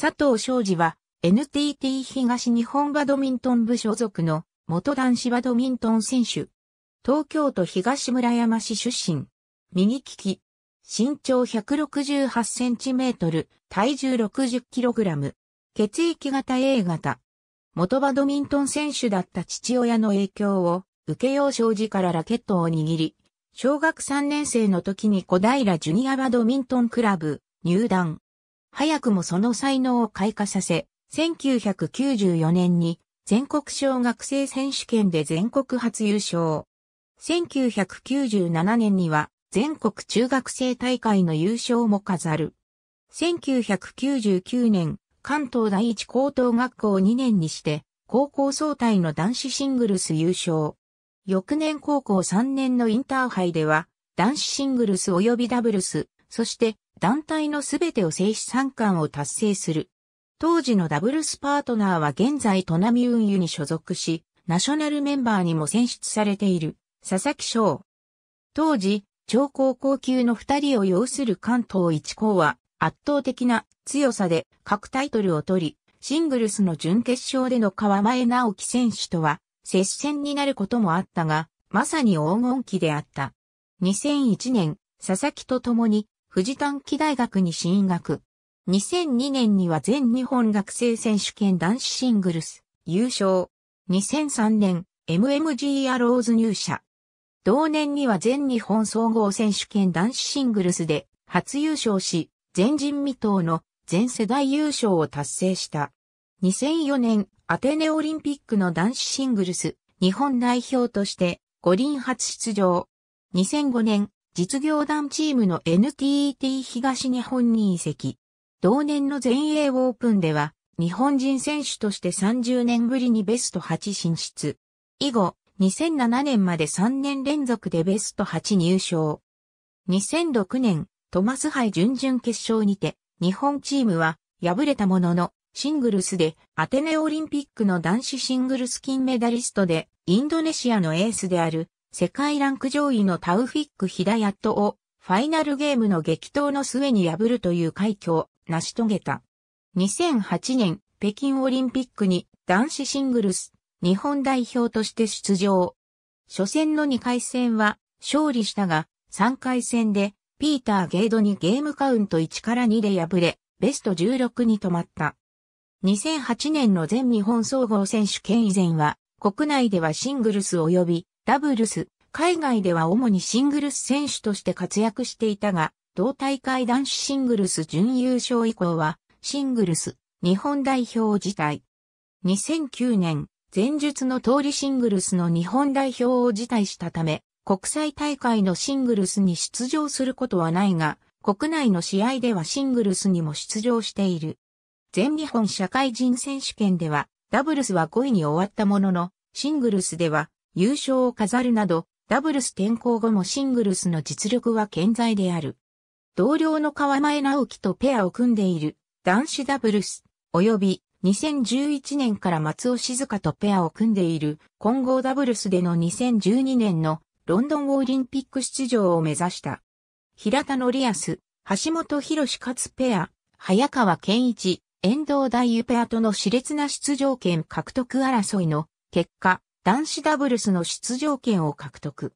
佐藤昌司は NTT 東日本バドミントン部所属の元男子バドミントン選手。東京都東村山市出身。右利き。身長168センチメートル、体重60キログラム。血液型 A 型。元バドミントン選手だった父親の影響を受けよう少時からラケットを握り、小学3年生の時に小平ジュニアバドミントンクラブ入団。早くもその才能を開花させ、1994年に全国小学生選手権で全国初優勝。1997年には全国中学生大会の優勝も飾る。1999年、関東第一高等学校2年にして、高校総体の男子シングルス優勝。翌年高校3年のインターハイでは、男子シングルス及びダブルス、そして団体のすべてを制止三冠を達成する。当時のダブルスパートナーは現在トナミ運輸に所属し、ナショナルメンバーにも選出されている、佐々木翔。当時、超高校級の二人を擁する関東一校は、圧倒的な強さで各タイトルを取り、シングルスの準決勝での川前直樹選手とは、接戦になることもあったが、まさに黄金期であった。2001年、佐々木と共に富士短期大学に進学。2002年には全日本学生選手権男子シングルス優勝。2003年 MMG アローズ入社。同年には全日本総合選手権男子シングルスで初優勝し、前人未到の全世代優勝を達成した。2004年アテネオリンピックの男子シングルス日本代表として五輪初出場。2005年実業団チームの NTT 東日本に移籍。同年の全英オープンでは、日本人選手として30年ぶりにベスト8進出。以後、2007年まで3年連続でベスト8入賞。2006年、トマス杯準々決勝にて、日本チームは敗れたものの、シングルスでアテネオリンピックの男子シングルス金メダリストで、インドネシアのエースである世界ランク上位のタウフィック・ヒダヤットをファイナルゲームの激闘の末に破るという快挙を成し遂げた。2008年北京オリンピックに男子シングルス日本代表として出場。初戦の2回戦は勝利したが3回戦でピーター・ゲイドにゲームカウント1から2で敗れベスト16に止まった。2008年の全日本総合選手権以前は国内ではシングルス及びダブルス、海外では主にシングルス選手として活躍していたが、同大会男子シングルス準優勝以降は、シングルス、日本代表辞退。2009年、前述の通りシングルスの日本代表を辞退したため、国際大会のシングルスに出場することはないが、国内の試合ではシングルスにも出場している。全日本社会人選手権では、ダブルスは5位に終わったものの、シングルスでは優勝を飾るなど、ダブルス転向後もシングルスの実力は健在である。同僚の川前直樹とペアを組んでいる男子ダブルス、及び2011年から松尾静香とペアを組んでいる混合ダブルスでの2012年のロンドンオリンピック出場を目指した。平田のリアス、橋本博士勝ペア、早川健一、遠藤大湯ペアとの熾烈な出場権獲得争いの結果、男子ダブルスの出場権を獲得。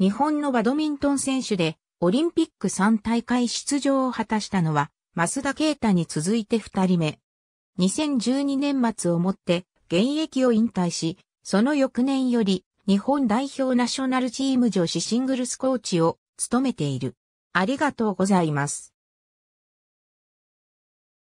日本のバドミントン選手でオリンピック3大会出場を果たしたのは、増田啓太に続いて2人目。2012年末をもって現役を引退し、その翌年より日本代表ナショナルチーム女子シングルスコーチを務めている。ありがとうございます。